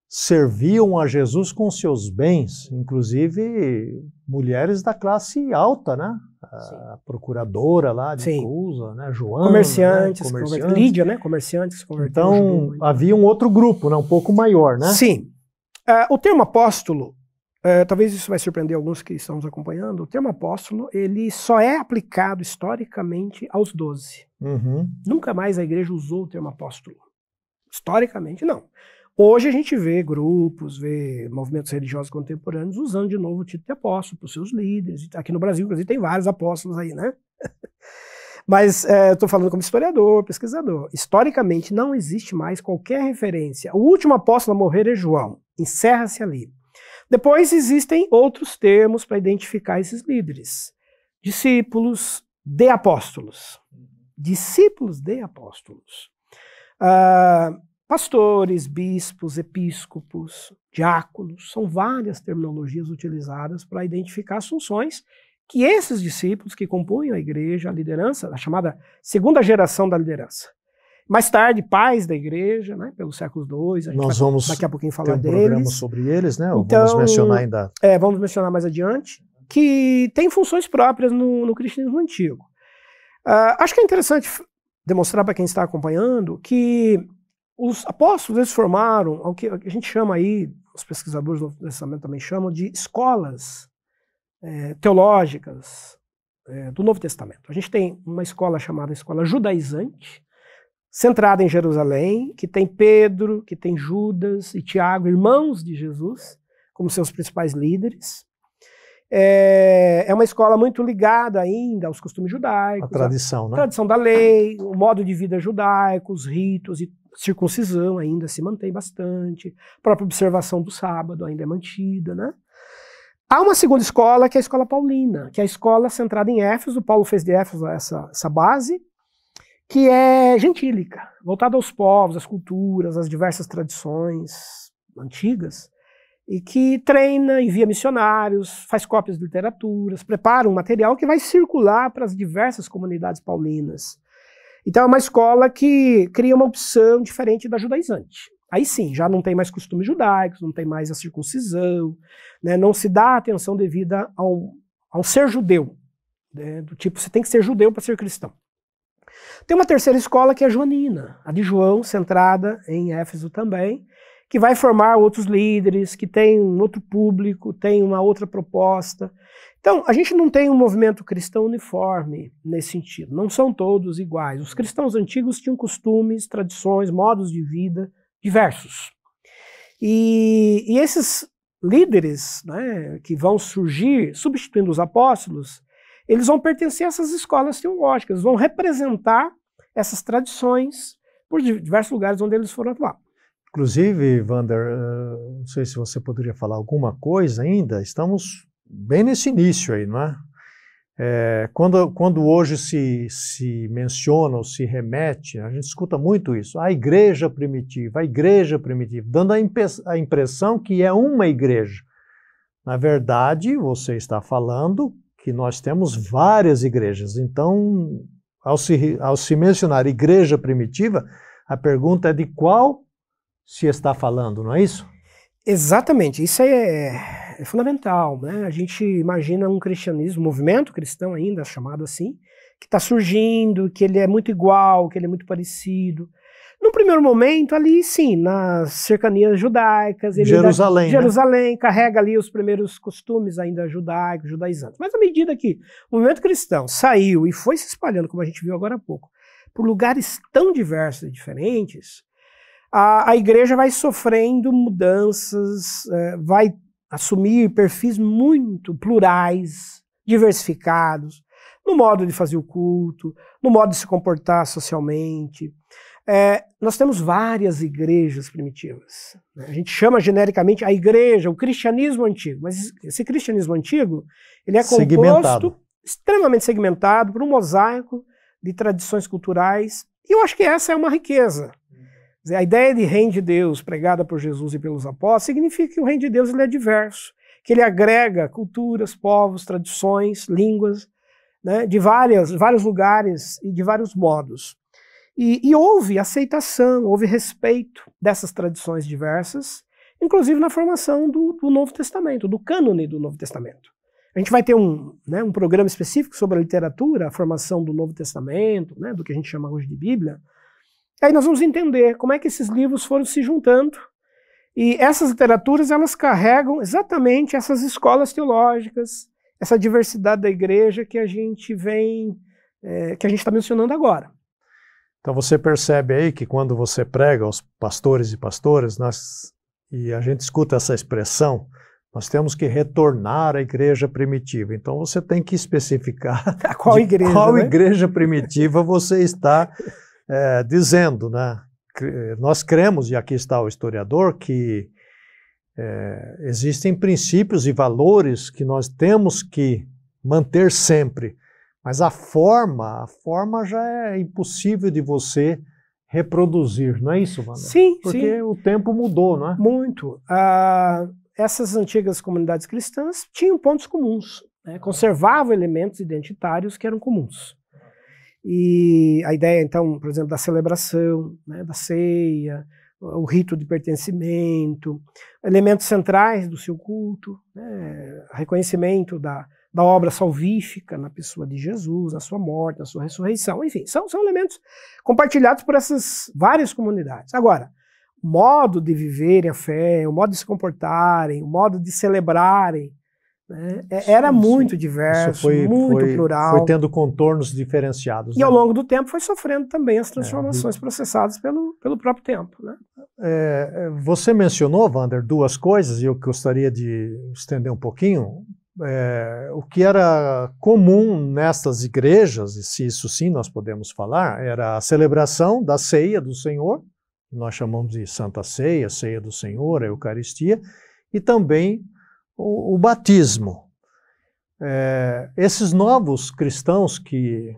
serviam a Jesus com seus bens, inclusive mulheres da classe alta, né? A Sim. procuradora lá de Sim. Cusa, né? Joana, né? comerciantes, né? comerciantes. Lídia,
né? Comerciantes. Então havia um outro grupo, né? Um pouco maior, né? Sim. É, o termo apóstolo, é, talvez isso vai surpreender alguns que estão nos acompanhando. O termo apóstolo ele só é aplicado historicamente aos doze. Uhum. Nunca mais a igreja usou o termo apóstolo. Historicamente não. Hoje a gente vê grupos, vê movimentos religiosos contemporâneos usando de novo o título de apóstolo para os seus líderes. Aqui no Brasil, inclusive, tem vários apóstolos aí, né? Mas é, eu estou falando como historiador, pesquisador. Historicamente, não existe mais qualquer referência. O último apóstolo a morrer é João. Encerra-se ali. Depois existem outros termos para identificar esses líderes: discípulos de apóstolos. Discípulos de apóstolos. Uh, Pastores, bispos, episcopos, diáconos, são várias terminologias utilizadas para identificar as funções que esses discípulos que compunham a igreja, a liderança, a chamada segunda geração da liderança. Mais tarde, pais da igreja, né, século II, a gente Nós vai, vamos daqui a pouquinho falar ter um programa
sobre eles, né? Então, vamos mencionar ainda.
É, vamos mencionar mais adiante, que tem funções próprias no, no cristianismo antigo. Uh, acho que é interessante demonstrar para quem está acompanhando que os apóstolos eles formaram o que a gente chama aí, os pesquisadores do Testamento também chamam de escolas é, teológicas é, do Novo Testamento. A gente tem uma escola chamada escola judaizante, centrada em Jerusalém, que tem Pedro, que tem Judas e Tiago, irmãos de Jesus, como seus principais líderes. É, é, uma escola muito ligada ainda aos costumes judaicos. A tradição, a, né? Tradição da lei, o modo de vida judaico, os ritos e circuncisão ainda se mantém bastante. A própria observação do sábado ainda é mantida, né? Há uma segunda escola, que é a escola paulina, que é a escola centrada em Éfeso. Paulo fez de Éfeso essa, essa base, que é gentílica, voltada aos povos, às culturas, às diversas tradições antigas e que treina, envia missionários, faz cópias de literaturas, prepara um material que vai circular para as diversas comunidades paulinas. Então é uma escola que cria uma opção diferente da judaizante. Aí sim, já não tem mais costumes judaicos, não tem mais a circuncisão, né, não se dá atenção devida ao, ao ser judeu. Né, do tipo, você tem que ser judeu para ser cristão. Tem uma terceira escola que é a joanina, a de João, centrada em Éfeso também, que vai formar outros líderes, que tem um outro público, tem uma outra proposta. Então, a gente não tem um movimento cristão uniforme nesse sentido. Não são todos iguais. Os cristãos antigos tinham costumes, tradições, modos de vida diversos. E, e esses líderes né, que vão surgir substituindo os apóstolos, eles vão pertencer a essas escolas teológicas, vão representar essas tradições por diversos lugares onde eles foram atuar.
Inclusive, Wander, eh, não sei se você poderia falar alguma coisa ainda, estamos bem nesse início aí, não é? é quando, quando hoje se, se menciona ou se remete, a gente escuta muito isso, a igreja primitiva, a igreja primitiva, dando a, a impressão que é uma igreja. Na verdade, você está falando que nós temos várias igrejas. Então, ao se, ao se mencionar igreja primitiva, a pergunta é de qual
se está falando, não é isso? Exatamente, isso é, é fundamental. Né? A gente imagina um cristianismo, um movimento cristão ainda chamado assim, que está surgindo, que ele é muito igual, que ele é muito parecido. No primeiro momento, ali sim, nas cercanias judaicas. Jerusalém. né? Jerusalém carrega ali os primeiros costumes ainda judaicos, judaizantes. Mas à medida que o movimento cristão saiu e foi se espalhando, como a gente viu agora há pouco, por lugares tão diversos e diferentes, a, a igreja vai sofrendo mudanças, é, vai assumir perfis muito plurais, diversificados, no modo de fazer o culto, no modo de se comportar socialmente. É, nós temos várias igrejas primitivas. Né? A gente chama genericamente a igreja, o cristianismo antigo. Mas esse cristianismo antigo ele é composto extremamente segmentado por um mosaico de tradições culturais. E eu acho que essa é uma riqueza a ideia de reino de Deus pregada por Jesus e pelos apóstolos significa que o reino de Deus ele é diverso, que ele agrega culturas, povos, tradições, línguas, né, de várias, vários lugares e de vários modos. E, e houve aceitação, houve respeito dessas tradições diversas, inclusive na formação do, do Novo Testamento, do cânone do Novo Testamento. A gente vai ter um, né, um programa específico sobre a literatura, a formação do Novo Testamento, né, do que a gente chama hoje de Bíblia, Aí nós vamos entender como é que esses livros foram se juntando. E essas literaturas, elas carregam exatamente essas escolas teológicas, essa diversidade da igreja que a gente vem, é, que a gente está mencionando agora.
Então você percebe aí que quando você prega aos pastores e pastoras, nós, e a gente escuta essa expressão, nós temos que retornar à igreja primitiva. Então você tem que especificar qual igreja, qual né? igreja primitiva você está é, dizendo, né, nós cremos, e aqui está o historiador, que é, existem princípios e valores que nós temos que manter sempre, mas a forma, a forma já é impossível de você reproduzir, não é isso, Wanda? Sim, Porque sim.
o tempo mudou, não é? Muito. Ah, essas antigas comunidades cristãs tinham pontos comuns, né? conservavam elementos identitários que eram comuns. E a ideia, então, por exemplo, da celebração, né, da ceia, o rito de pertencimento, elementos centrais do seu culto, né, reconhecimento da, da obra salvífica na pessoa de Jesus, na sua morte, na sua ressurreição, enfim, são, são elementos compartilhados por essas várias comunidades. Agora, o modo de viverem a fé, o modo de se comportarem, o modo de celebrarem né? É, era muito diverso, foi, muito foi, plural. Foi
tendo contornos diferenciados. E né? ao
longo do tempo foi sofrendo também as é, transformações é, processadas pelo, pelo próprio tempo. Né?
É, é, você mencionou, Wander, duas coisas, e eu gostaria de estender um pouquinho. É, o que era comum nessas igrejas, e se isso sim nós podemos falar, era a celebração da ceia do Senhor, nós chamamos de Santa Ceia, Ceia do Senhor, a Eucaristia, e também o, o batismo. É, esses novos cristãos que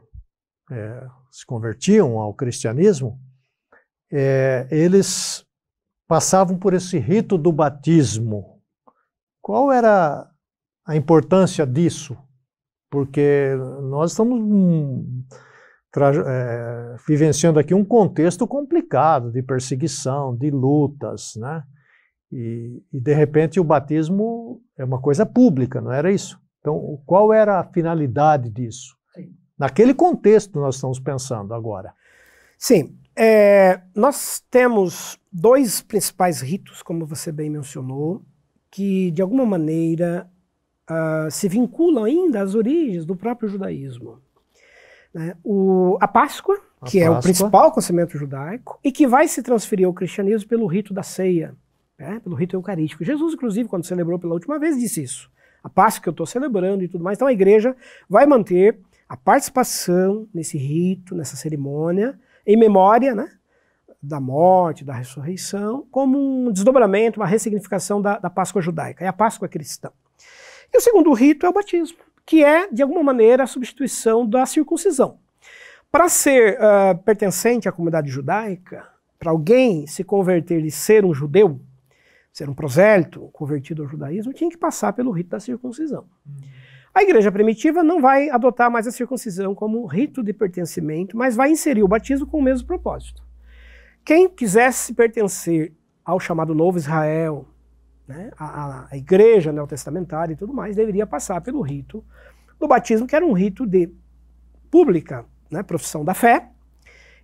é, se convertiam ao cristianismo, é, eles passavam por esse rito do batismo. Qual era a importância disso? Porque nós estamos um, é, vivenciando aqui um contexto complicado de perseguição, de lutas, né? E, e, de repente o batismo é uma coisa pública, não era isso? Então, qual era a finalidade disso? Naquele contexto
nós estamos pensando agora. Sim, é, nós temos dois principais ritos, como você bem mencionou, que de alguma maneira uh, se vinculam ainda às origens do próprio judaísmo. Né? O, a Páscoa, a que Páscoa. é o principal conhecimento judaico, e que vai se transferir ao cristianismo pelo rito da ceia né? pelo rito eucarístico. Jesus, inclusive, quando celebrou pela última vez, disse isso. A Páscoa que eu estou celebrando e tudo mais. Então a igreja vai manter a participação nesse rito, nessa cerimônia, em memória né? da morte, da ressurreição, como um desdobramento, uma ressignificação da, da Páscoa judaica. É a Páscoa cristã. E o segundo rito é o batismo, que é, de alguma maneira, a substituição da circuncisão. Para ser uh, pertencente à comunidade judaica, para alguém se converter e ser um judeu, ser um prosélito, convertido ao judaísmo, tinha que passar pelo rito da circuncisão. A igreja primitiva não vai adotar mais a circuncisão como rito de pertencimento, mas vai inserir o batismo com o mesmo propósito. Quem quisesse pertencer ao chamado Novo Israel, né, a, a igreja neotestamentária e tudo mais, deveria passar pelo rito do batismo, que era um rito de pública, né, profissão da fé,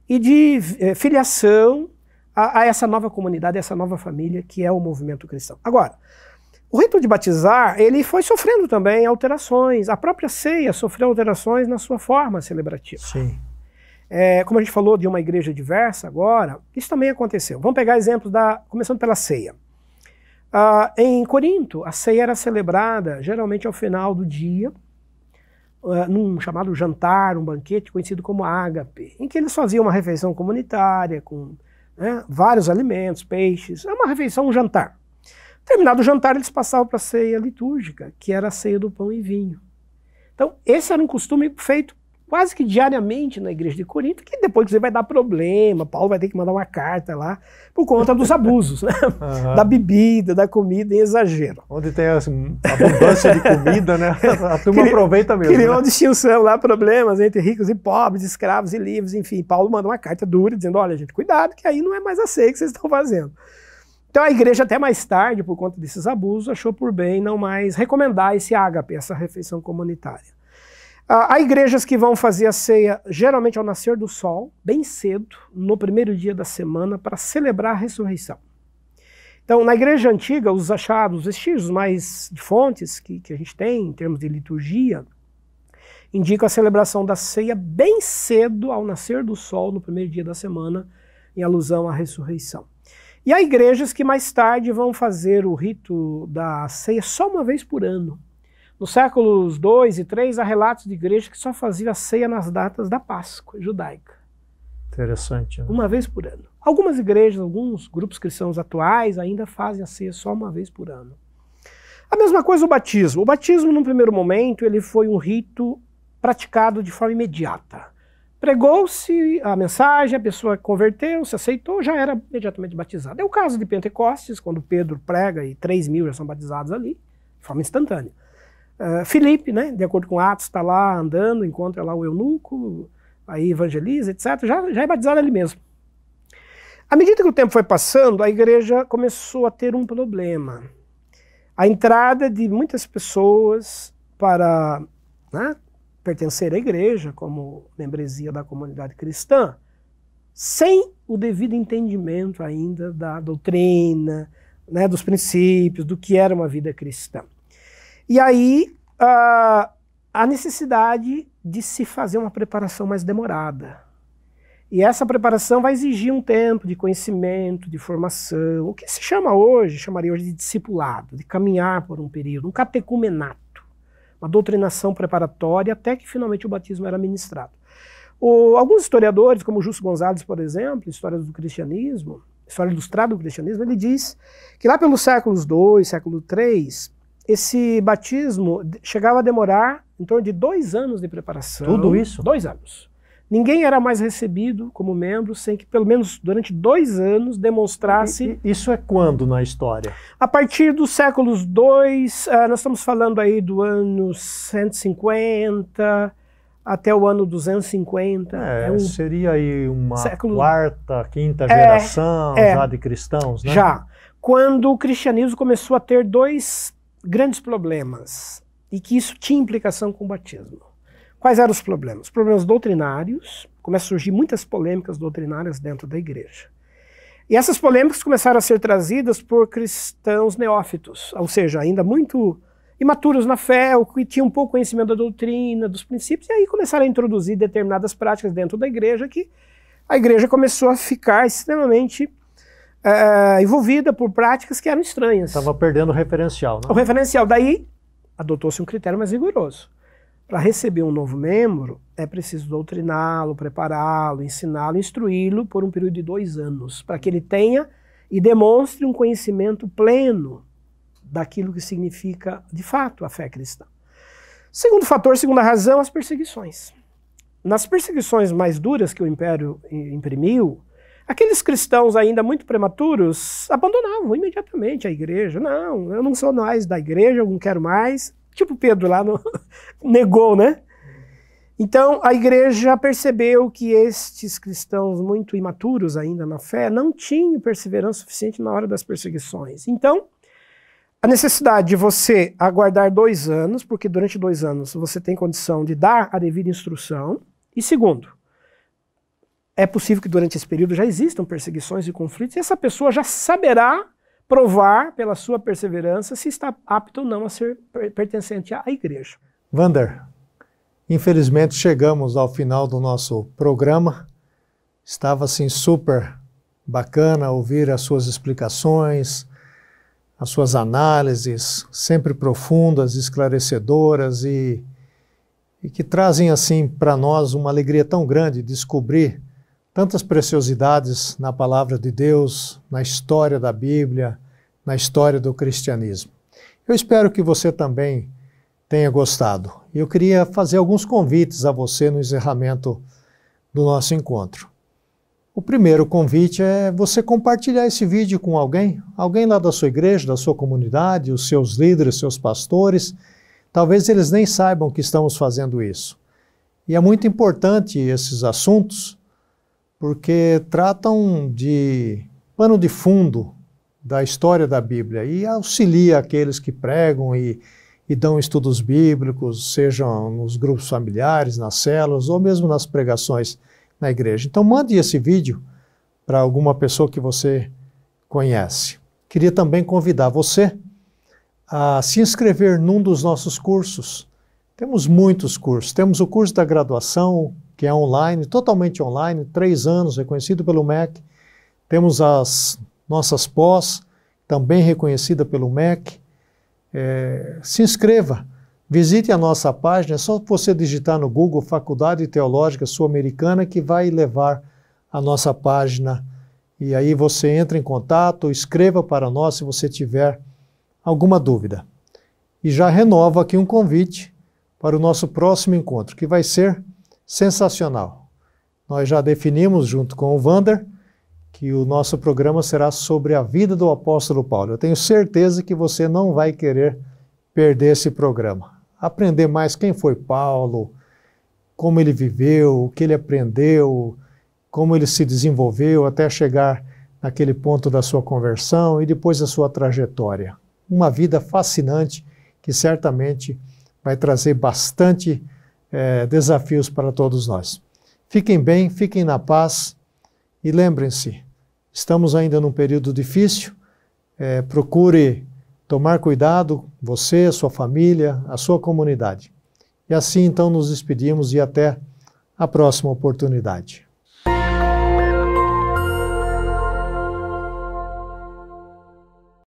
e de eh, filiação a, a essa nova comunidade, a essa nova família que é o movimento cristão. Agora, o rito de batizar, ele foi sofrendo também alterações. A própria ceia sofreu alterações na sua forma celebrativa. Sim. É, como a gente falou de uma igreja diversa agora, isso também aconteceu. Vamos pegar exemplos da. começando pela ceia. Ah, em Corinto, a ceia era celebrada geralmente ao final do dia, uh, num chamado jantar, um banquete conhecido como ágape, em que eles faziam uma refeição comunitária com né? vários alimentos, peixes, é uma refeição, um jantar. Terminado o jantar, eles passavam para a ceia litúrgica, que era a ceia do pão e vinho. Então, esse era um costume feito quase que diariamente na igreja de Corinto, que depois você vai dar problema, Paulo vai ter que mandar uma carta lá, por conta dos abusos, né? uhum. da bebida, da comida em exagero. Onde tem assim, abundância
de comida, né? a turma Cri aproveita mesmo. Criou né?
distinção lá, problemas entre ricos e pobres, escravos e livres, enfim. Paulo manda uma carta dura dizendo, olha gente, cuidado que aí não é mais aceito que vocês estão fazendo. Então a igreja até mais tarde, por conta desses abusos, achou por bem não mais recomendar esse ágape, essa refeição comunitária. Ah, há igrejas que vão fazer a ceia geralmente ao nascer do sol, bem cedo, no primeiro dia da semana, para celebrar a ressurreição. Então, na igreja antiga, os achados, os vestígios mais de fontes que, que a gente tem em termos de liturgia, indicam a celebração da ceia bem cedo ao nascer do sol, no primeiro dia da semana, em alusão à ressurreição. E há igrejas que mais tarde vão fazer o rito da ceia só uma vez por ano, nos séculos 2 e 3, há relatos de igreja que só fazia ceia nas datas da Páscoa judaica.
Interessante. Né?
Uma vez por ano. Algumas igrejas, alguns grupos cristãos atuais ainda fazem a ceia só uma vez por ano. A mesma coisa o batismo. O batismo, num primeiro momento, ele foi um rito praticado de forma imediata. Pregou-se a mensagem, a pessoa converteu, se aceitou, já era imediatamente batizada. É o caso de Pentecostes, quando Pedro prega e 3 mil já são batizados ali, de forma instantânea. Ah, Felipe, Filipe, né, de acordo com Atos, está lá andando, encontra lá o eunuco, aí evangeliza, etc. Já, já é batizado ali mesmo. À medida que o tempo foi passando, a igreja começou a ter um problema. A entrada de muitas pessoas para né, pertencer à igreja, como membresia da comunidade cristã, sem o devido entendimento ainda da doutrina, né, dos princípios, do que era uma vida cristã. E aí uh, a necessidade de se fazer uma preparação mais demorada. E essa preparação vai exigir um tempo de conhecimento, de formação, o que se chama hoje, chamaria hoje de discipulado, de caminhar por um período, um catecumenato, uma doutrinação preparatória até que finalmente o batismo era ministrado. O, alguns historiadores, como Justo Gonzalez, por exemplo, História do Cristianismo, História Ilustrada do Cristianismo, ele diz que lá pelos séculos II, século III, esse batismo chegava a demorar em torno de dois anos de preparação. Tudo isso? Dois anos. Ninguém era mais recebido como membro sem que, pelo menos durante dois anos, demonstrasse. isso é quando na história? A partir dos séculos II, uh, eh, nós estamos falando aí do ano 150 até o ano 250. É, é um... Seria aí uma século... quarta,
quinta é, geração é, já de cristãos, né? Já.
Quando o cristianismo começou a ter dois grandes problemas e que isso tinha implicação com o batismo. Quais eram os problemas? Problemas doutrinários, começam a surgir muitas polêmicas doutrinárias dentro da igreja. E essas polêmicas começaram a ser trazidas por cristãos neófitos, ou seja, ainda muito imaturos na fé, ou que tinham pouco conhecimento da doutrina, dos princípios, e aí começaram a introduzir determinadas práticas dentro da igreja que a igreja começou a ficar extremamente uh, envolvida por práticas que eram estranhas. Estava
perdendo o referencial. Né? O
referencial. Daí adotou-se um critério mais rigoroso. Para receber um novo membro, é preciso doutriná-lo, prepará-lo, ensiná-lo, instruí-lo por um período de dois anos, para que ele tenha e demonstre um conhecimento pleno daquilo que significa, de fato, a fé cristã. Segundo fator, segunda razão, as perseguições. Nas perseguições mais duras que o Império eh, imprimiu, Aqueles cristãos ainda muito prematuros abandonavam imediatamente a igreja. Não, eu não sou mais da igreja, eu não quero mais. Tipo Pedro lá no... negou, né? Então a igreja percebeu que estes cristãos muito imaturos ainda na fé não tinham perseverança suficiente na hora das perseguições. Então a necessidade de você aguardar dois anos, porque durante dois anos você tem condição de dar a devida instrução. E segundo, é possível que durante esse período já existam perseguições e conflitos, e essa pessoa já saberá provar pela sua perseverança se está apto ou não a ser pertencente à igreja.
Vander, infelizmente chegamos ao final do nosso programa. Estava assim super bacana ouvir as suas explicações, as suas análises, sempre profundas, esclarecedoras e, e que trazem assim para nós uma alegria tão grande descobrir tantas preciosidades na palavra de Deus, na história da Bíblia, na história do cristianismo. Eu espero que você também tenha gostado. Eu queria fazer alguns convites a você no encerramento do nosso encontro. O primeiro convite é você compartilhar esse vídeo com alguém, alguém lá da sua igreja, da sua comunidade, os seus líderes, seus pastores. Talvez eles nem saibam que estamos fazendo isso. E é muito importante esses assuntos porque tratam de pano de fundo da história da Bíblia e auxilia aqueles que pregam e, e dão estudos bíblicos, sejam nos grupos familiares, nas células ou mesmo nas pregações na igreja. Então, mande esse vídeo para alguma pessoa que você conhece. Queria também convidar você a se inscrever num dos nossos cursos. Temos muitos cursos. Temos o curso da graduação, que é online, totalmente online, três anos, reconhecido pelo MEC. Temos as nossas pós, também reconhecida pelo MEC. É, se inscreva, visite a nossa página, é só você digitar no Google Faculdade Teológica Sul-Americana que vai levar a nossa página. E aí você entra em contato, escreva para nós se você tiver alguma dúvida. E já renovo aqui um convite para o nosso próximo encontro, que vai ser sensacional. Nós já definimos, junto com o Vander, que o nosso programa será sobre a vida do apóstolo Paulo. Eu tenho certeza que você não vai querer perder esse programa. Aprender mais quem foi Paulo, como ele viveu, o que ele aprendeu, como ele se desenvolveu até chegar naquele ponto da sua conversão e depois a sua trajetória. Uma vida fascinante que certamente vai trazer bastante é, desafios para todos nós. Fiquem bem, fiquem na paz e lembrem-se, estamos ainda num período difícil. É, procure tomar cuidado, você, a sua família, a sua comunidade. E assim então nos despedimos e até a próxima oportunidade.